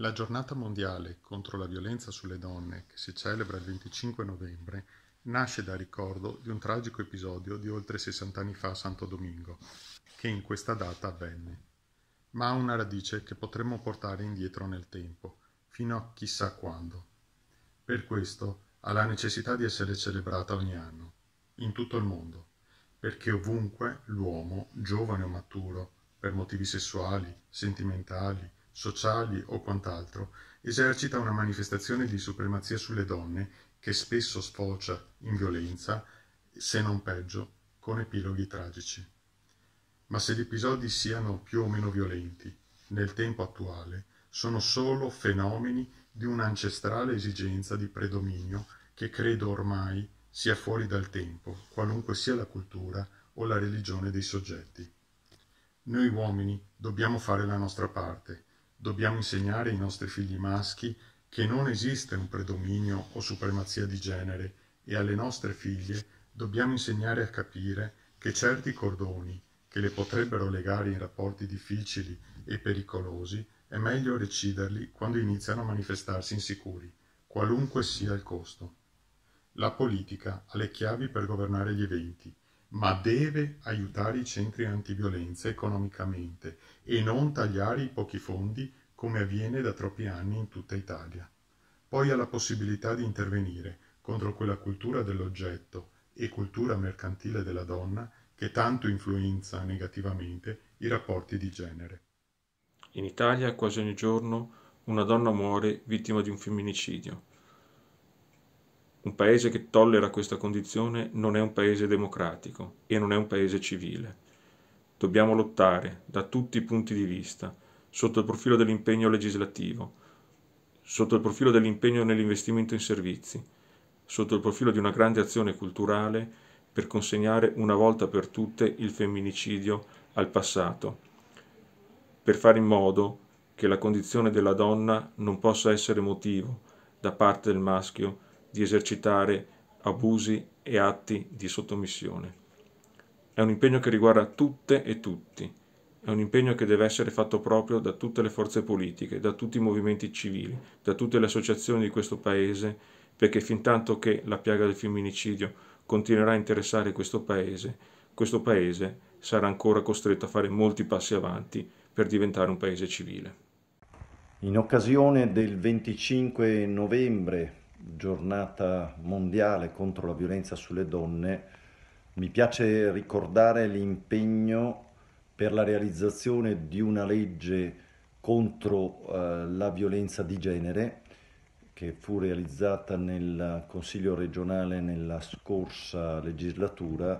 La giornata mondiale contro la violenza sulle donne, che si celebra il 25 novembre, nasce dal ricordo di un tragico episodio di oltre 60 anni fa a Santo Domingo, che in questa data avvenne, ma ha una radice che potremmo portare indietro nel tempo, fino a chissà quando. Per questo ha la necessità di essere celebrata ogni anno, in tutto il mondo, perché ovunque l'uomo, giovane o maturo, per motivi sessuali, sentimentali, sociali o quant'altro, esercita una manifestazione di supremazia sulle donne che spesso sfocia in violenza, se non peggio, con epiloghi tragici. Ma se gli episodi siano più o meno violenti, nel tempo attuale, sono solo fenomeni di un'ancestrale esigenza di predominio che credo ormai sia fuori dal tempo, qualunque sia la cultura o la religione dei soggetti. Noi uomini dobbiamo fare la nostra parte, dobbiamo insegnare ai nostri figli maschi che non esiste un predominio o supremazia di genere e alle nostre figlie dobbiamo insegnare a capire che certi cordoni che le potrebbero legare in rapporti difficili e pericolosi è meglio reciderli quando iniziano a manifestarsi insicuri, qualunque sia il costo. La politica ha le chiavi per governare gli eventi ma deve aiutare i centri antiviolenza economicamente e non tagliare i pochi fondi come avviene da troppi anni in tutta Italia. Poi ha la possibilità di intervenire contro quella cultura dell'oggetto e cultura mercantile della donna che tanto influenza negativamente i rapporti di genere. In Italia quasi ogni giorno una donna muore vittima di un femminicidio. Un paese che tollera questa condizione non è un paese democratico e non è un paese civile. Dobbiamo lottare da tutti i punti di vista, sotto il profilo dell'impegno legislativo, sotto il profilo dell'impegno nell'investimento in servizi, sotto il profilo di una grande azione culturale per consegnare una volta per tutte il femminicidio al passato, per fare in modo che la condizione della donna non possa essere motivo da parte del maschio di esercitare abusi e atti di sottomissione. È un impegno che riguarda tutte e tutti, è un impegno che deve essere fatto proprio da tutte le forze politiche, da tutti i movimenti civili, da tutte le associazioni di questo Paese, perché fin tanto che la piaga del femminicidio continuerà a interessare questo Paese, questo Paese sarà ancora costretto a fare molti passi avanti per diventare un Paese civile. In occasione del 25 novembre giornata mondiale contro la violenza sulle donne, mi piace ricordare l'impegno per la realizzazione di una legge contro eh, la violenza di genere che fu realizzata nel Consiglio regionale nella scorsa legislatura,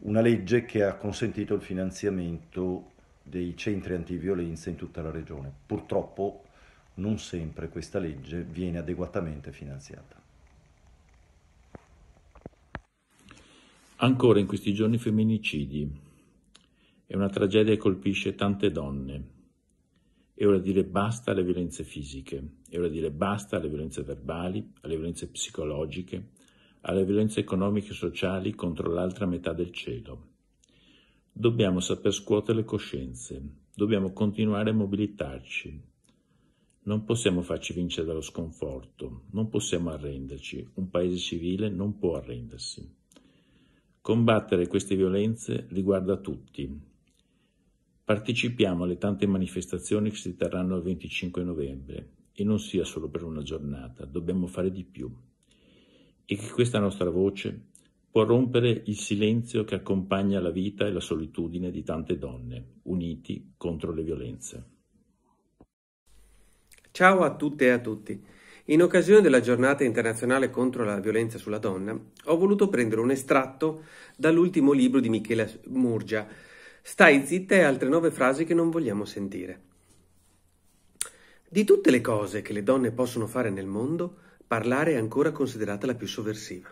una legge che ha consentito il finanziamento dei centri antiviolenza in tutta la regione. Purtroppo non sempre questa legge viene adeguatamente finanziata. Ancora in questi giorni femminicidi. È una tragedia che colpisce tante donne. È ora di dire basta alle violenze fisiche, è ora di dire basta alle violenze verbali, alle violenze psicologiche, alle violenze economiche e sociali contro l'altra metà del cielo. Dobbiamo saper scuotere le coscienze, dobbiamo continuare a mobilitarci, non possiamo farci vincere dallo sconforto, non possiamo arrenderci, un paese civile non può arrendersi. Combattere queste violenze riguarda tutti. Partecipiamo alle tante manifestazioni che si terranno il 25 novembre e non sia solo per una giornata, dobbiamo fare di più. E che questa nostra voce può rompere il silenzio che accompagna la vita e la solitudine di tante donne, uniti contro le violenze. Ciao a tutte e a tutti. In occasione della giornata internazionale contro la violenza sulla donna, ho voluto prendere un estratto dall'ultimo libro di Michela Murgia, Stai zitta e altre nove frasi che non vogliamo sentire. Di tutte le cose che le donne possono fare nel mondo, parlare è ancora considerata la più sovversiva.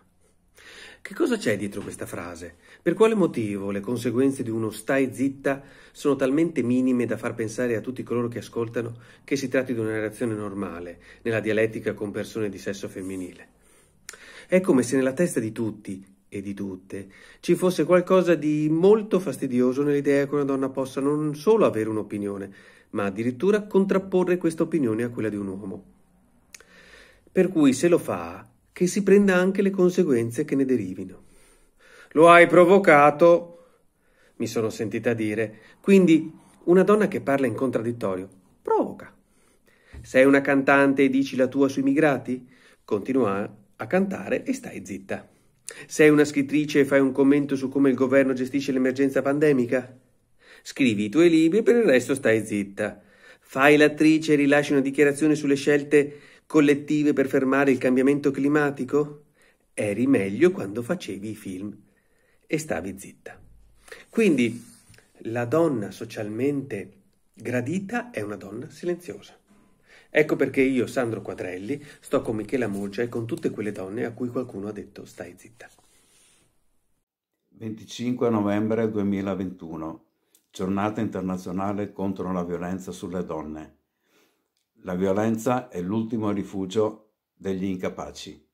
Che cosa c'è dietro questa frase? Per quale motivo le conseguenze di uno stai zitta sono talmente minime da far pensare a tutti coloro che ascoltano che si tratti di una reazione normale nella dialettica con persone di sesso femminile? È come se nella testa di tutti e di tutte ci fosse qualcosa di molto fastidioso nell'idea che una donna possa non solo avere un'opinione, ma addirittura contrapporre questa opinione a quella di un uomo. Per cui se lo fa, che si prenda anche le conseguenze che ne derivino. Lo hai provocato, mi sono sentita dire. Quindi una donna che parla in contraddittorio provoca. Sei una cantante e dici la tua sui migrati? Continua a cantare e stai zitta. Sei una scrittrice e fai un commento su come il governo gestisce l'emergenza pandemica? Scrivi i tuoi libri e per il resto stai zitta. Fai l'attrice e rilasci una dichiarazione sulle scelte collettive per fermare il cambiamento climatico? Eri meglio quando facevi i film e stavi zitta. Quindi la donna socialmente gradita è una donna silenziosa. Ecco perché io, Sandro Quadrelli, sto con Michela Murgia e con tutte quelle donne a cui qualcuno ha detto stai zitta. 25 novembre 2021, giornata internazionale contro la violenza sulle donne. La violenza è l'ultimo rifugio degli incapaci.